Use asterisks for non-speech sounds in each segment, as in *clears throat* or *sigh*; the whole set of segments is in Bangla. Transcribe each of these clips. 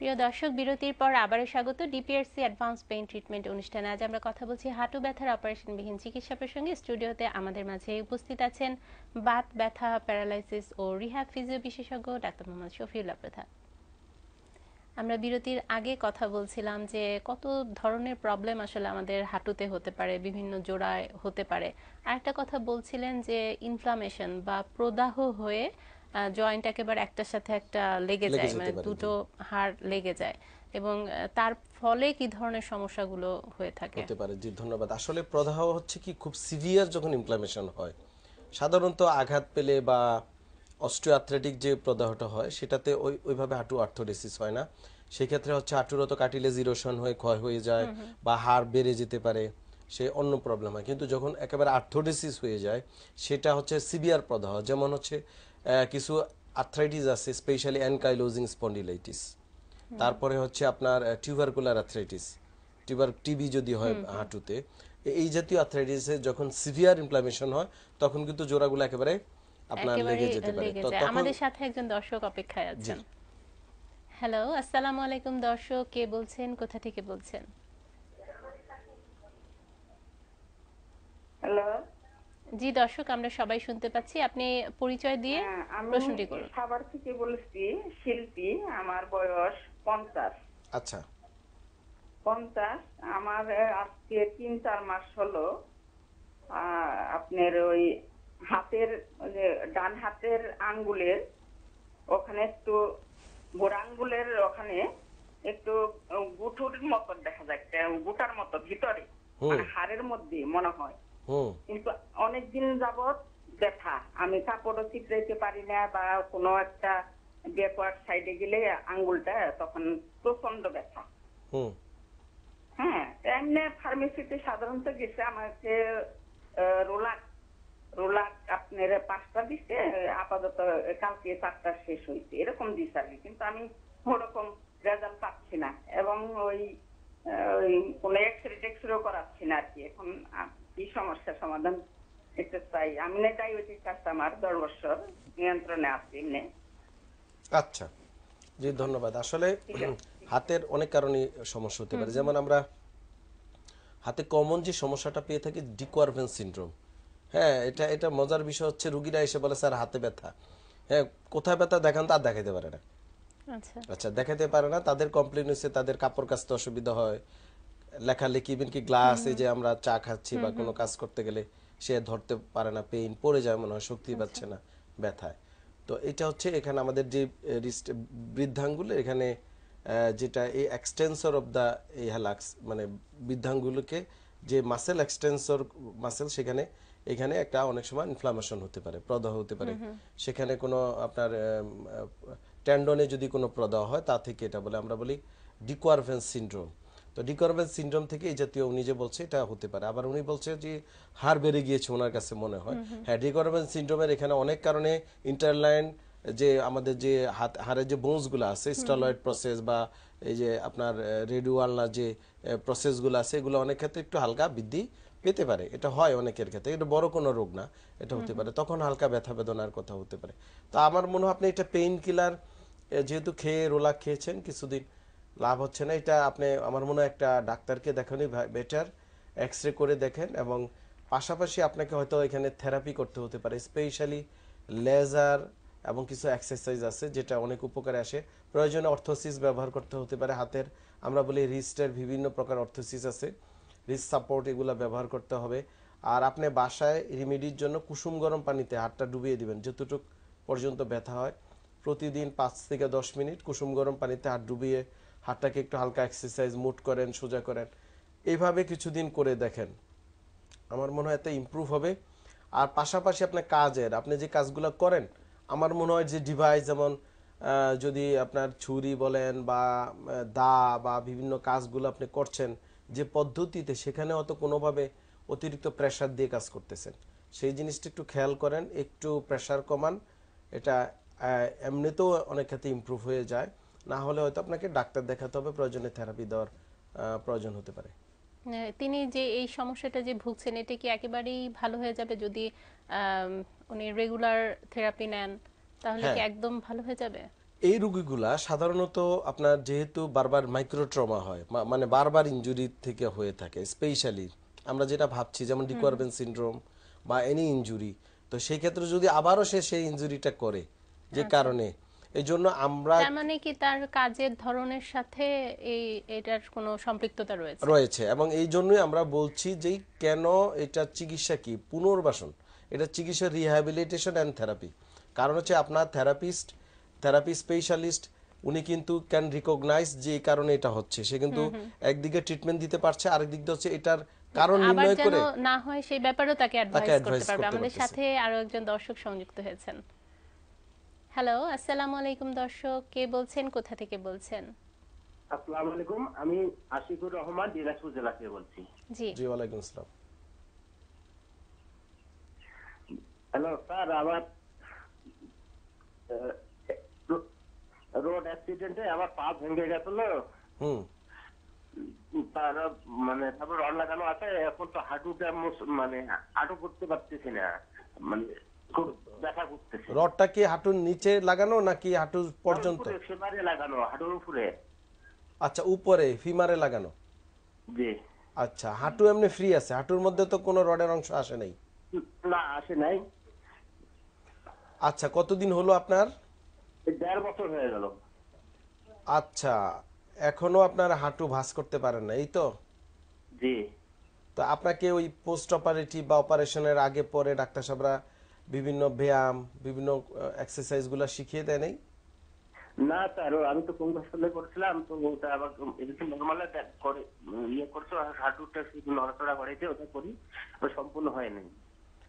প্রিয় দর্শক বিরতির পর আবারও স্বাগত ডিপিআরসি অ্যাডভান্স পেইন ট্রিটমেন্ট অনুষ্ঠানে আজ আমরা কথা বলছি হাঁটু ব্যথার অপারেশনবিহীন চিকিৎসা প্রসঙ্গে স্টুডিওতে আমাদের মাঝে উপস্থিত আছেন বাত ব্যথা প্যারালাইসিস ও রিহ্যাব ফিজিও বিশেষজ্ঞ ডাক্তার মোহাম্মদ শফিউল্লাহ প্রধান আমরা বিরতির আগে কথা বলছিলাম যে কত ধরনের প্রবলেম আসলে আমাদের হাঁটুতে হতে পারে বিভিন্ন জোড়ায় হতে পারে আর একটা কথা বলছিলেন যে ইনফ্লামেশন বা প্রদাহ হয়ে জয়েন্ট একেবারে একটার সাথে একটা লেগে যায় মানে দুটো হাড় লেগে যায় এবং তার ফলে কি ধরনের সমস্যাগুলো হয়ে থাকে হতে পারে জি ধন্যবাদ আসলে প্রদাহ হচ্ছে কি খুব সিভিয়ার যখন ইনফ্লামেশন হয় সাধারণত আঘাত পেলে বা অস্ট্রিয়াথলেটিক যে প্রদাহটা হয় সেটাতে ওই ওইভাবে হাঁটু আর্থোডেসিস হয় না সেক্ষেত্রে হচ্ছে হাঁটুরত কাটিলেজ ইরোশন হয়ে ক্ষয় হয়ে যায় বা হাড় বেড়ে যেতে পারে সে অন্য প্রবলেম হয় কিন্তু যখন একেবারে আর্থোডেসিস হয়ে যায় সেটা হচ্ছে সিভিয়ার প্রদাহ যেমন হচ্ছে কিছু আর্থ্রাইটিস আছে স্পেশালি অ্যানকাইলোজিং স্পন্ডিলাইটিস তারপরে হচ্ছে আপনার টিউবারকুলার আর্থ্রাইটিস টিউবার টিবি যদি হয় হাঁটুতে এই জাতীয় আর্থ্রাইটিসে যখন সিভিয়ার ইনফ্লামেশন হয় তখন কিন্তু জোড়াগুলো একেবারে আপনার লেগে যেতে পারে আমাদের সাথে একজন দর্শক অপেক্ষায় আছেন হ্যালো আসসালামু আলাইকুম দর্শক কে বলছেন কোথা থেকে বলছেন হ্যালো জি দর্শক আমরা সবাই শুনতে পাচ্ছি আপনি পরিচয় দিয়ে হ্যাঁ, প্রশ্নটি করুন খাবার থেকে বলছি শিল্পী আমার বয়স পঞ্চাশ আচ্ছা পঞ্চাশ আমার আজকে তিন চার মাস হলো আপনার ওই হাতের ডান হাতের আঙ্গুলের ওখানে একটু বড় আঙ্গুলের ওখানে একটু গুঠুর মতো দেখা যায় গোটার মতো ভিতরে মানে হাড়ের মধ্যে মনে হয় কিন্তু অনেকদিন যাবৎ ব্যথা আমি কাপড়ও চিপড়াইতে পারি না বা কোনো একটা ব্যাকওয়ার্ড সাইডে গেলে আঙ্গুলটা তখন প্রচন্ড ব্যথা হ্যাঁ এমনি ফার্মেসিতে সাধারণত গেছে আমাকে রোলাক রোলাক আপনার পাঁচটা দিচ্ছে আপাতত কালকে চারটা শেষ হয়েছে এরকম দিচ্ছে আর কিন্তু আমি ওরকম রেজাল্ট পাচ্ছি না এবং ওই ওই কোনো এক্সরে টেক্সরেও করাচ্ছি না আর কি এখন কি সমস্যা সমাধান চাই আমি না নিয়ন্ত্রণে আচ্ছা জি ধন্যবাদ আসলে হাতের অনেক সমস্যা হতে পারে যেমন আমরা হাতে কমন যে সমস্যাটা পেয়ে থাকি ডিকোয়ারভেন সিন্ড্রোম হ্যাঁ এটা এটা মজার বিষয় হচ্ছে রুগীরা এসে বলে স্যার হাতে ব্যথা হ্যাঁ কোথায় ব্যথা দেখান তা দেখাতে পারে না আচ্ছা, আচ্ছা দেখাতে পারে না তাদের কমপ্লেন হয়েছে তাদের কাপড় কাচতে অসুবিধা হয় লেখালেখি ইভেন কি গ্লাস যে আমরা চা খাচ্ছি বা কোনো কাজ করতে গেলে সে ধরতে পারে না পেইন পড়ে যায় মনে হয় শক্তি আচ্ছা। পাচ্ছে না ব্যথায় তো এটা হচ্ছে এখানে আমাদের যে বৃদ্ধাঙ্গুলো এখানে যেটা এই এক্সটেন্সর অফ দ্য এই হ্যালাক্স মানে বৃদ্ধাঙ্গুলকে যে মাসেল এক্সটেন্সর মাসেল সেখানে এখানে একটা অনেক সময় ইনফ্লামেশন হতে পারে প্রদাহ হতে পারে সেখানে কোনো আপনার ট্যান্ডনে যদি কোনো প্রদাহ হয় তা থেকে এটা বলে আমরা বলি ডিকোয়ারভেন্স সিন্ড্রোম তো ডিকরবেন সিনড্রোম থেকে এই জাতীয় উনি যে বলছে এটা হতে পারে আবার উনি বলছে যে হার বেড়ে গিয়েছে ওনার কাছে মনে হয় হ্যাঁ ডিকরবেন সিনড্রোমের এখানে অনেক কারণে ইন্টারলাইন যে আমাদের যে হাত হাড়ের যে বোনসগুলো আছে স্টালয়েড প্রসেস বা এই যে আপনার রেডিওয়ালনা যে প্রসেসগুলো আছে এগুলো অনেক ক্ষেত্রে একটু হালকা বৃদ্ধি পেতে পারে এটা হয় অনেকের ক্ষেত্রে এটা বড় কোনো রোগ না এটা হতে পারে তখন হালকা ব্যথা বেদনার কথা হতে পারে তো আমার মনে হয় আপনি এটা পেইন কিলার যেহেতু খেয়ে রোলা খেয়েছেন কিছুদিন লাভ হচ্ছে না এটা আপনি আমার মনে হয় একটা ডাক্তারকে দেখানি বেটার এক্স রে করে দেখেন এবং পাশাপাশি আপনাকে হয়তো এখানে থেরাপি করতে হতে পারে স্পেশালি লেজার এবং কিছু এক্সারসাইজ আছে যেটা অনেক উপকারে আসে প্রয়োজনে অর্থোসিস ব্যবহার করতে হতে পারে হাতের আমরা বলি রিস্টের বিভিন্ন প্রকার অর্থোসিস আছে রিস্ট সাপোর্ট এগুলো ব্যবহার করতে হবে আর আপনি বাসায় রিমেডির জন্য কুসুম গরম পানিতে হাতটা ডুবিয়ে দিবেন যতটুক পর্যন্ত ব্যথা হয় প্রতিদিন পাঁচ থেকে দশ মিনিট কুসুম গরম পানিতে হাত ডুবিয়ে হাতটাকে একটু হালকা এক্সারসাইজ মুট করেন সোজা করেন এইভাবে কিছুদিন করে দেখেন আমার মনে হয় এতে ইম্প্রুভ হবে আর পাশাপাশি আপনার কাজের আপনি যে কাজগুলো করেন আমার মনে হয় যে ডিভাইস যেমন যদি আপনার ছুরি বলেন বা দা বা বিভিন্ন কাজগুলো আপনি করছেন যে পদ্ধতিতে সেখানে অত কোনোভাবে অতিরিক্ত প্রেশার দিয়ে কাজ করতেছেন সেই জিনিসটা একটু খেয়াল করেন একটু প্রেশার কমান এটা এমনিতেও অনেক ক্ষেত্রে ইম্প্রুভ হয়ে যায় না হলে হয়তো আপনাকে ডাক্তার দেখাতে হবে প্রয়োজনে থেরাপি দেওয়ার প্রয়োজন হতে পারে তিনি যে এই সমস্যাটা যে ভুগছেন এটা কি একেবারেই ভালো হয়ে যাবে যদি উনি রেগুলার থেরাপি নেন তাহলে কি হ্যাঁ। একদম ভালো হয়ে যাবে এই রোগীগুলা সাধারণত আপনার যেহেতু বারবার মাইক্রোট্রমা হয় মানে বারবার ইঞ্জুরি থেকে হয়ে থাকে স্পেশালি আমরা যেটা ভাবছি যেমন রিকোয়ারমেন্ট সিন্ড্রোম বা এনি ইঞ্জুরি তো সেই ক্ষেত্রে যদি আবারও সে সেই ইঞ্জুরিটা করে যে আচ্ছা। কারণে এই জন্য আমরা তার মানে কি তার কাজের ধরনের সাথে এই এটার কোনো সম্পৃক্ততা রয়েছে রয়েছে এবং এই জন্যই আমরা বলছি যে কেন এটা চিকিৎসা কি পুনর্বাসন এটা চিকিৎসা রিহ্যাবিলিটেশন অ্যান্ড থেরাপি কারণ হচ্ছে আপনার থেরাপিস্ট থেরাপি স্পেশালিস্ট উনি কিন্তু ক্যান রিকগনাইজ যে কারণে এটা হচ্ছে সে কিন্তু একদিকে ট্রিটমেন্ট দিতে পারছে আরেক দিক হচ্ছে এটার কারণ নির্ণয় করে না হয় সেই ব্যাপারেও তাকে অ্যাডভাইস করতে পারবে আমাদের সাথে আরো একজন দর্শক সংযুক্ত হয়েছেন হ্যালো আসসালামু আলাইকুম দর্শক কে বলছেন কোথা থেকে বলছেন আসসালামু আলাইকুম আমি আশিকুর রহমান দিনাজপুর জেলা থেকে বলছি জি জি ওয়ালাইকুম আসসালাম হ্যালো স্যার আমার রোড অ্যাক্সিডেন্টে আমার পা ভেঙে গেছিল হুম তার মানে তারপর রড লাগানো আছে এখন তো হাঁটুটা মানে হাঁটু করতে পারতেছি না মানে রডটা কি হাঁটুর নিচে লাগানো নাকি হাঁটুর পর্যন্ত আচ্ছা উপরে ফিমারে লাগানো আচ্ছা হাঁটু এমনি ফ্রি আছে হাঁটুর মধ্যে তো কোনো রডের অংশ আসে নাই আসে নাই আচ্ছা কতদিন হলো আপনার দেড় বছর হয়ে গেল আচ্ছা এখনো আপনার হাঁটু ভাস করতে পারেন না এই তো জি তো আপনাকে ওই পোস্ট অপারেটিভ বা অপারেশনের আগে পরে ডাক্তার সাহেবরা বিভিন্ন ব্যায়াম বিভিন্ন গুলো শিখিয়ে দেয় নাই না স্যার আমি তো কোন হাসপাতালে করেছিলাম তো ওটা আবার এদিকে নর্মাল করে ইয়ে করছো হাঁটুটা শুধু নড়াচড়া ওটা করি সম্পূর্ণ হয় নাই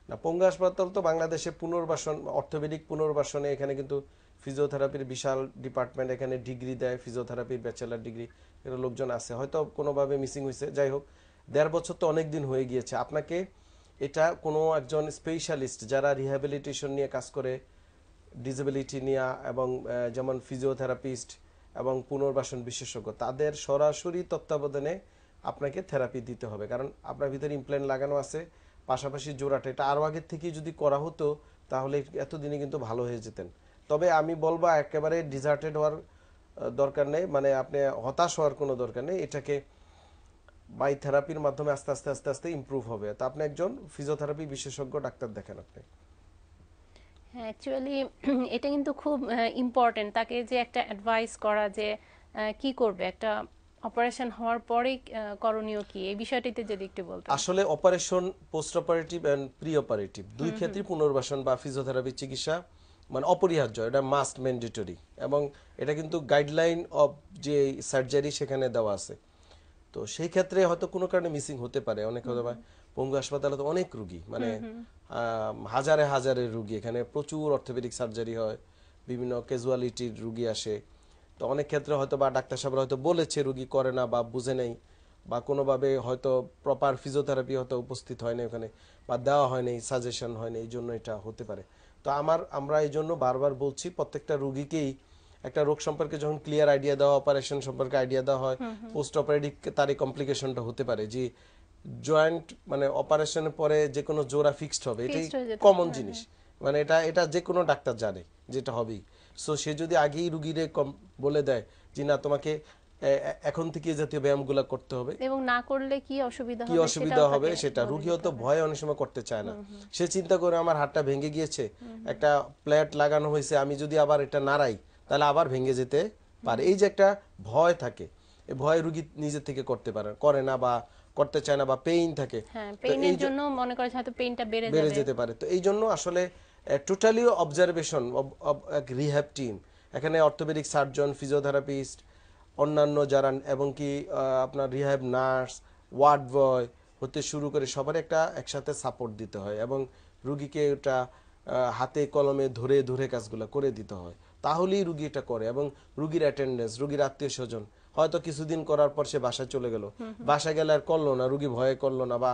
না পঙ্গু হাসপাতাল তো বাংলাদেশে পুনর্বাসন অর্থোপেডিক পুনর্বাসনে এখানে কিন্তু ফিজিওথেরাপির বিশাল ডিপার্টমেন্ট এখানে ডিগ্রি দেয় ফিজিওথেরাপির ব্যাচেলার ডিগ্রি এর লোকজন আছে হয়তো কোনোভাবে মিসিং হয়েছে যাই হোক দেড় বছর তো অনেক দিন হয়ে গিয়েছে আপনাকে এটা কোনো একজন স্পেশালিস্ট যারা রিহ্যাবিলিটেশন নিয়ে কাজ করে ডিসেবিলিটি নিয়ে এবং যেমন ফিজিওথেরাপিস্ট এবং পুনর্বাসন বিশেষজ্ঞ তাদের সরাসরি তত্ত্বাবধানে আপনাকে থেরাপি দিতে হবে কারণ আপনার ভিতরে ইমপ্ল্যান্ট লাগানো আছে পাশাপাশি জোড়াটা এটা আরও আগের থেকেই যদি করা হতো তাহলে এতদিনে কিন্তু ভালো হয়ে যেতেন তবে আমি বলবো একেবারে ডিজার্টেড হওয়ার দরকার নেই মানে আপনি হতাশ হওয়ার কোনো দরকার নেই এটাকে বাই থেরাপির মাধ্যমে আস্তে আস্তে আস্তে আস্তে ইম্প্রুভ হবে তো আপনি একজন ফিজিওথেরাপি বিশেষজ্ঞ ডাক্তার দেখেন আপনি হ্যাঁ অ্যাকচুয়ালি *clears throat* এটা কিন্তু খুব ইম্পর্টেন্ট তাকে যে একটা অ্যাডভাইস করা যে কি করবে একটা অপারেশন হওয়ার পরে করণীয় কি এই বিষয়টিতে যদি একটু বলতে আসলে operation post operative and pre operative দুই ক্ষেত্রে পুনর্বাসন বা ফিজিওথেরাপি চিকিৎসা মানে অপরিহার্য এটা মাস্ট ম্যান্ডেটরি এবং এটা কিন্তু গাইডলাইন অফ যে সার্জারি সেখানে দেওয়া আছে তো সেই ক্ষেত্রে হয়তো কোনো কারণে মিসিং হতে পারে অনেক পঙ্গু হাসপাতালে তো অনেক রুগী মানে হাজারে হাজারে রুগী এখানে প্রচুর অর্থোপেডিক সার্জারি হয় বিভিন্ন ক্যাজুয়ালিটির রুগী আসে তো অনেক ক্ষেত্রে হয়তো বা ডাক্তার সাহেবরা হয়তো বলেছে রুগী করে না বা বুঝে নেই বা কোনোভাবে হয়তো প্রপার ফিজিওথেরাপি হয়তো উপস্থিত হয় না ওখানে বা দেওয়া হয় নাই সাজেশন হয় না এই জন্য এটা হতে পারে তো আমার আমরা এই জন্য বারবার বলছি প্রত্যেকটা রুগীকেই একটা রোগ সম্পর্কে যখন ক্লিয়ার আইডিয়া দেওয়া অপারেশন সম্পর্কে আইডিয়া দেওয়া হয় পোস্ট অপারেটিভ তার এই কমপ্লিকেশনটা হতে পারে যে জয়েন্ট মানে অপারেশনের পরে যে কোনো জোড়া ফিক্সড হবে এটাই কমন জিনিস হ্যাঁ। মানে এটা এটা যে কোনো ডাক্তার জানে যেটা হবেই সো সে যদি আগেই রুগীরে কম বলে দেয় যে না তোমাকে এখন থেকে জাতীয় ব্যায়ামগুলো করতে হবে এবং না করলে কি অসুবিধা কি অসুবিধা হবে সেটা রুগীও তো ভয় অনেক সময় করতে চায় না সে চিন্তা করে আমার হাতটা ভেঙে গিয়েছে একটা প্লেট লাগানো হয়েছে আমি যদি আবার এটা নাড়াই তাহলে আবার ভেঙে যেতে পারে এই যে একটা ভয় থাকে এই ভয় রুগী নিজে থেকে করতে পারে করে না বা করতে চায় না বা পেইন থাকে হ্যাঁ, বেড়ে যেতে পারে তো এই জন্য আসলে টোটালি অবজারভেশন রিহ্যাব টিম এখানে অর্থোপেডিক সার্জন ফিজিওথেরাপিস্ট অন্যান্য যারা এবং কি আপনার রিহ্যাব নার্স ওয়ার্ড বয় হতে শুরু করে সবার একটা একসাথে সাপোর্ট দিতে হয় এবং রুগীকে ওটা হাতে কলমে ধরে ধরে কাজগুলো করে দিতে হয় তাহলেই রুগী এটা করে এবং রুগীর অ্যাটেন্ডেন্স রুগীর আত্মীয় স্বজন হয়তো কিছুদিন করার পর সে বাসায় চলে গেল বাসায় গেলে আর করলো না রুগী ভয়ে করলো না বা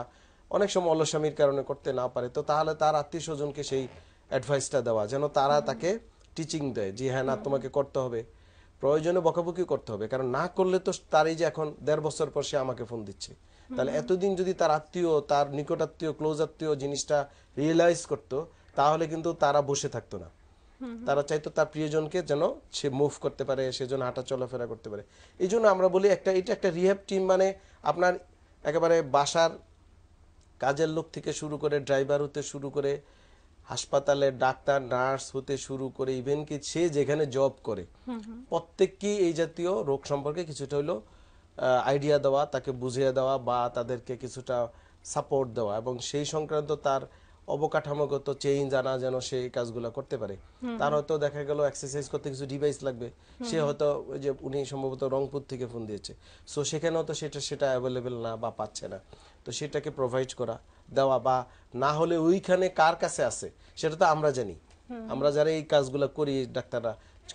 অনেক সময় অলস্বামীর কারণে করতে না পারে তো তাহলে তার আত্মীয় স্বজনকে সেই অ্যাডভাইসটা দেওয়া যেন তারা তাকে টিচিং দেয় যে হ্যাঁ না তোমাকে করতে হবে প্রয়োজনে বকাবকি করতে হবে কারণ না করলে তো তারই যে এখন দেড় বছর পর সে আমাকে ফোন দিচ্ছে তাহলে এতদিন যদি তার আত্মীয় তার নিকট আত্মীয় ক্লোজ আত্মীয় জিনিসটা রিয়েলাইজ করতো তাহলে কিন্তু তারা বসে থাকতো না তারা চাইতো তার প্রিয়জনকে যেন সে মুভ করতে পারে সে হাঁটা চলাফেরা করতে পারে এই জন্য আমরা বলি একটা এটা একটা রিহ্যাব টিম মানে আপনার একেবারে বাসার কাজের লোক থেকে শুরু করে ড্রাইভার হতে শুরু করে হাসপাতালে ডাক্তার নার্স হতে শুরু করে ইভেন কি সে যেখানে জব করে প্রত্যেককেই এই জাতীয় রোগ সম্পর্কে কিছুটা হলো আইডিয়া দেওয়া তাকে বুঝিয়ে দেওয়া বা তাদেরকে কিছুটা সাপোর্ট দেওয়া এবং সেই সংক্রান্ত তার অবকাঠামোগত চেঞ্জ আনা যেন সে কাজগুলো করতে পারে তার হয়তো দেখা গেল এক্সারসাইজ করতে কিছু ডিভাইস লাগবে সে হয়তো ওই যে উনি সম্ভবত রংপুর থেকে ফোন দিয়েছে সো সেখানেও তো সেটা সেটা অ্যাভেলেবেল না বা পাচ্ছে না তো সেটাকে প্রোভাইড করা দেওয়া বা না হলে ওইখানে কার কাছে আছে সেটা তো আমরা জানি আমরা যারা এই কাজগুলো করি ডাক্তাররা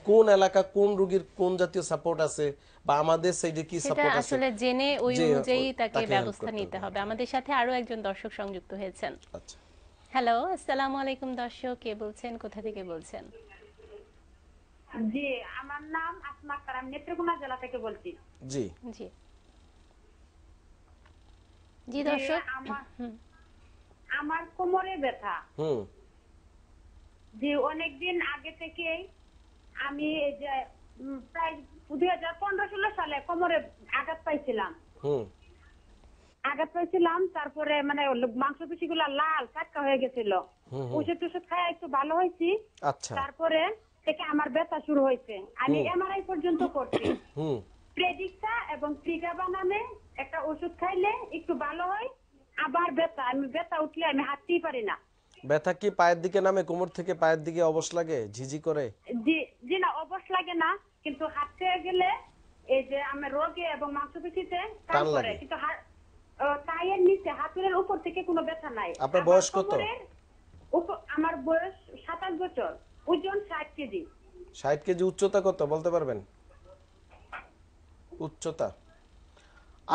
কোন এলাকা কোন রুগীর কোন জাতীয় সাপোর্ট আছে বা আমাদের সাইডে কি সাপোর্ট আছে আসলে জেনে ওই অনুযায়ী তাকে ব্যবস্থা নিতে হবে আমাদের সাথে আরো একজন দর্শক সংযুক্ত হয়েছেন আচ্ছা হ্যালো আসসালামু আলাইকুম দর্শক কে বলছেন কোথা থেকে বলছেন জি আমার নাম আসমা কারাম নেত্রকোনা জেলা থেকে বলছি জি জি জি দর্শক আমার কোমরে ব্যথা হুম জি অনেকদিন আগে থেকেই আমি প্রায় দুই হাজার পনেরো ষোলো সালে কোমরে আঘাত পাইছিলাম হুম আঘাত পাইছিলাম তারপরে মানে মাংসপেশি গুলা লাল কাটকা হয়ে গেছিল ওষুধ টুষুধ খায় একটু ভালো হয়েছি আচ্ছা। তারপরে থেকে আমার ব্যথা শুরু হয়েছে আমি এমআরআই পর্যন্ত করছি এবং নামে একটা ওষুধ খাইলে একটু ভালো হয় আবার ব্যথা আমি ব্যথা উঠলে আমি হাঁটতেই পারি না ব্যথা কি পায়ের দিকে নামে কোমর থেকে পায়ের দিকে অবশ লাগে ঝিঝি করে জি না অবশ লাগে না কিন্তু হাঁটতে গেলে এই যে আমার রোগে এবং মাংসপেশিতে টান কিন্তু পায়ের নিচে হাতুড়ের উপর থেকে কোনো ব্যথা নাই আপনার বয়স কত আমার বয়স সাতাশ বছর ওজন ষাট কেজি ষাট কেজি উচ্চতা কত বলতে পারবেন উচ্চতা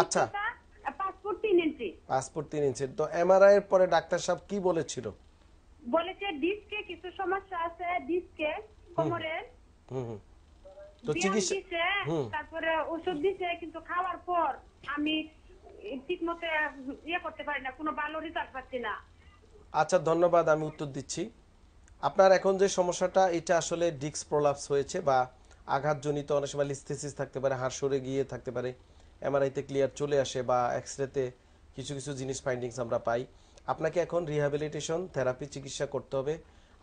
আচ্ছা পাসপোর্ট তিন ইঞ্চি পাসপোর্ট তিন ইঞ্চি তো এমআরআই এর পরে ডাক্তার সাহেব কি বলেছিল বলেছে ডিস্কে কিছু সমস্যা আছে ডিস্কে কোমরের হুম তো চিকিৎসা তারপরে ওষুধ দিছে কিন্তু খাওয়ার পর আমি ঠিক মতো ইয়ে করতে পারি না কোনো ভালো রেজাল্ট পাচ্ছি না আচ্ছা ধন্যবাদ আমি উত্তর দিচ্ছি আপনার এখন যে সমস্যাটা এটা আসলে ডিক্স প্রলাপস হয়েছে বা আঘাতজনিত অনেক সময় লিস্থেসিস থাকতে পারে হাড় সরে গিয়ে থাকতে পারে এমআরআইতে ক্লিয়ার চলে আসে বা এক্স রেতে কিছু কিছু জিনিস ফাইন্ডিংস আমরা পাই আপনাকে এখন রিহ্যাবিলিটেশন থেরাপি চিকিৎসা করতে হবে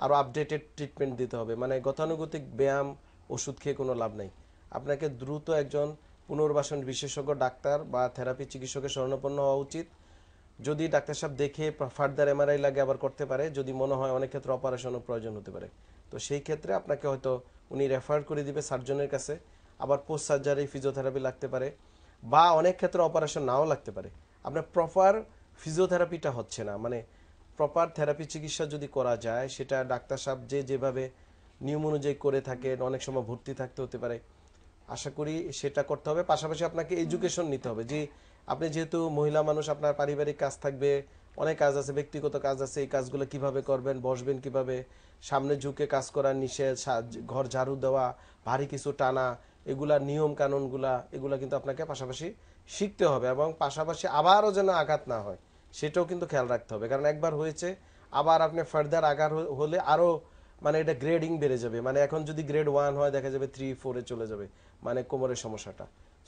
আরও আপডেটেড ট্রিটমেন্ট দিতে হবে মানে গতানুগতিক ব্যায়াম ওষুধ খেয়ে কোনো লাভ নাই আপনাকে দ্রুত একজন পুনর্বাসন বিশেষজ্ঞ ডাক্তার বা থেরাপি চিকিৎসকের শরণাপন্ন হওয়া উচিত যদি ডাক্তার সাহেব দেখে ফার্দার এমআরআই লাগে আবার করতে পারে যদি মনে হয় অনেক ক্ষেত্রে অপারেশনও প্রয়োজন হতে পারে তো সেই ক্ষেত্রে আপনাকে হয়তো উনি রেফার করে দিবে সার্জনের কাছে আবার পোস্ট সার্জারি ফিজিওথেরাপি লাগতে পারে বা অনেক ক্ষেত্রে অপারেশন নাও লাগতে পারে আপনার প্রপার ফিজিওথেরাপিটা হচ্ছে না মানে প্রপার থেরাপি চিকিৎসা যদি করা যায় সেটা ডাক্তার সাহেব যে যেভাবে নিয়ম অনুযায়ী করে থাকে অনেক সময় ভর্তি থাকতে হতে পারে আশা করি সেটা করতে হবে পাশাপাশি আপনাকে এডুকেশন নিতে হবে যে আপনি যেহেতু মহিলা মানুষ আপনার পারিবারিক কাজ থাকবে অনেক কাজ আছে ব্যক্তিগত কাজ আছে এই কাজগুলো কিভাবে করবেন বসবেন কিভাবে সামনে ঝুঁকে কাজ করার নিষেধ ঘর ঝাড়ু দেওয়া ভারী কিছু টানা এগুলা নিয়ম কানুনগুলা এগুলা কিন্তু আপনাকে পাশাপাশি শিখতে হবে এবং পাশাপাশি আবারও যেন আঘাত না হয় সেটাও কিন্তু খেয়াল রাখতে হবে কারণ একবার হয়েছে আবার আপনি ফার্দার আঘাত হলে আরও মানে এটা গ্রেডিং বেড়ে যাবে মানে এখন যদি গ্রেড ওয়ান হয় দেখা যাবে থ্রি ফোরে চলে যাবে মানে কোমরের সমস্যাটা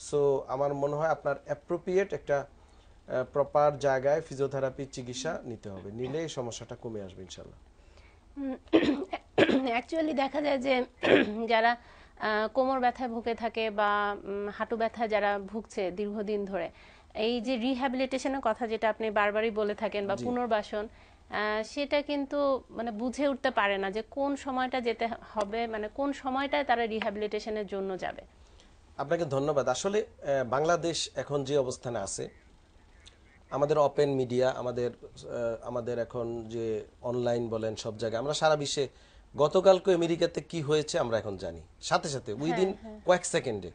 সো আমার মনে হয় আপনার অ্যাপ্রোপ্রিয়েট একটা প্রপার জায়গায় ফিজিওথেরাপির চিকিৎসা নিতে হবে নিলে এই সমস্যাটা কমে আসবে ইনশাল্লাহ অ্যাকচুয়ালি দেখা যায় যে যারা কোমর ব্যথায় ভুগে থাকে বা হাঁটু ব্যথা যারা ভুগছে দীর্ঘদিন ধরে এই যে রিহ্যাবিলিটেশনের কথা যেটা আপনি বারবারই বলে থাকেন বা পুনর্বাসন সেটা কিন্তু মানে বুঝে উঠতে পারে না যে কোন সময়টা যেতে হবে মানে কোন সময়টায় তারা রিহ্যাবিলিটেশনের জন্য যাবে আপনাকে ধন্যবাদ আসলে বাংলাদেশ এখন যে অবস্থানে আছে আমাদের ওপেন মিডিয়া আমাদের আমাদের এখন যে অনলাইন বলেন সব জায়গায় আমরা সারা বিশ্বে গতকালকে আমেরিকাতে কি হয়েছে আমরা এখন জানি সাথে সাথে উইদিন হ্যাঁ, হ্যাঁ। কয়েক সেকেন্ডে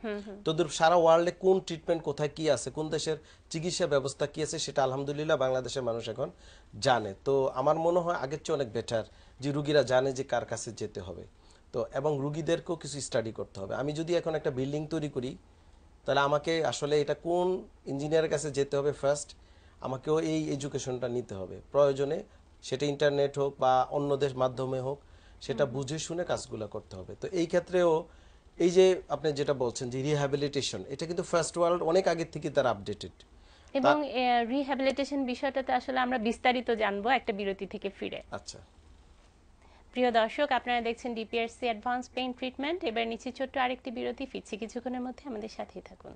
তোদের সারা ওয়ার্ল্ডে কোন ট্রিটমেন্ট কোথায় কি আছে কোন দেশের চিকিৎসা ব্যবস্থা কি আছে সেটা আলহামদুলিল্লাহ বাংলাদেশের মানুষ এখন জানে তো আমার মনে হয় আগের চেয়ে অনেক বেটার যে রুগীরা জানে যে কার কাছে যেতে হবে তো এবং রুগীদেরকেও কিছু স্টাডি করতে হবে আমি যদি এখন একটা বিল্ডিং তৈরি করি তাহলে আমাকে আসলে এটা কোন ইঞ্জিনিয়ারের কাছে যেতে হবে ফার্স্ট আমাকেও এই এডুকেশনটা নিতে হবে প্রয়োজনে সেটা ইন্টারনেট হোক বা অন্য দেশ মাধ্যমে হোক সেটা বুঝে শুনে কাজগুলো করতে হবে তো এই ক্ষেত্রেও এই যে আপনি যেটা বলছেন যে রিহ্যাবিলিটেশন এটা কিন্তু ফার্স্ট ওয়ার্ল্ড অনেক আগের থেকে তার আপডেটেড এবং রিহ্যাবিলিটেশন বিষয়টাতে আসলে আমরা বিস্তারিত জানবো একটা বিরতি থেকে ফিরে আচ্ছা প্রিয় দর্শক আপনারা দেখছেন ডিপিআরসি অ্যাডভান্স পেইন ট্রিটমেন্ট এবার নিচে ছোট্ট আরেকটি বিরতি ফিরছি কিছুক্ষণের মধ্যে আমাদের সাথেই থাকুন